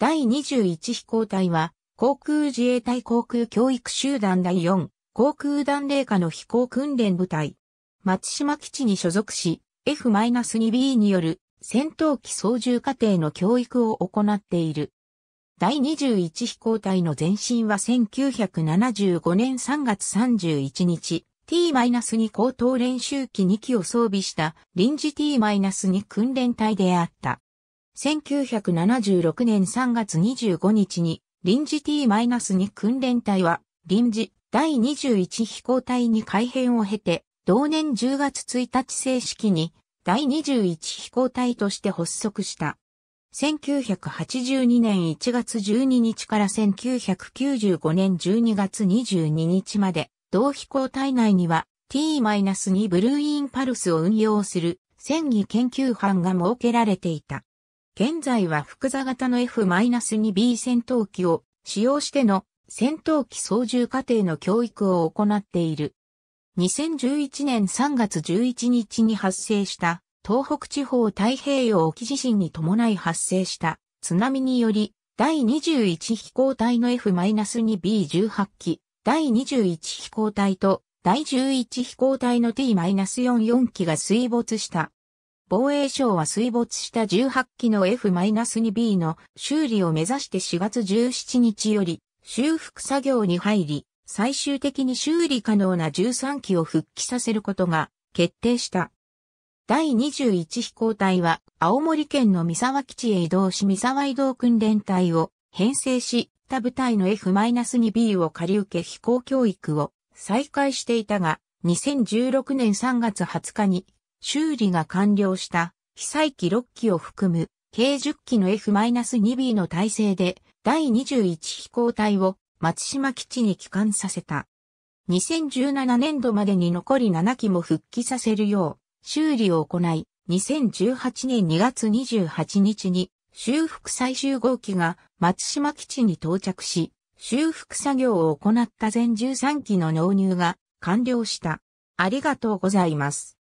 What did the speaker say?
第21飛行隊は、航空自衛隊航空教育集団第4、航空団霊下の飛行訓練部隊。松島基地に所属し、F-2B による戦闘機操縦過程の教育を行っている。第21飛行隊の前身は1975年3月31日、T-2 高等練習機2機を装備した臨時 T-2 訓練隊であった。1976年3月25日に、臨時 T-2 訓練隊は、臨時第21飛行隊に改編を経て、同年10月1日正式に、第21飛行隊として発足した。1982年1月12日から1995年12月22日まで、同飛行隊内には T-2 ブルーインパルスを運用する戦技研究班が設けられていた。現在は複座型の F-2B 戦闘機を使用しての戦闘機操縦過程の教育を行っている。2011年3月11日に発生した東北地方太平洋沖地震に伴い発生した津波により第21飛行隊の F-2B18 機、第21飛行隊と第11飛行隊の T-44 機が水没した。防衛省は水没した18機の F-2B の修理を目指して4月17日より修復作業に入り、最終的に修理可能な13機を復帰させることが決定した。第21飛行隊は青森県の三沢基地へ移動し三沢移動訓練隊を編成し、他部隊の F-2B を借り受け飛行教育を再開していたが、2016年3月20日に修理が完了した被災機6機を含む計10機の F-2B の体制で第21飛行隊を松島基地に帰還させた。2017年度までに残り7機も復帰させるよう修理を行い、2018年2月28日に修復最終号機が松島基地に到着し、修復作業を行った全13機の納入が完了した。ありがとうございます。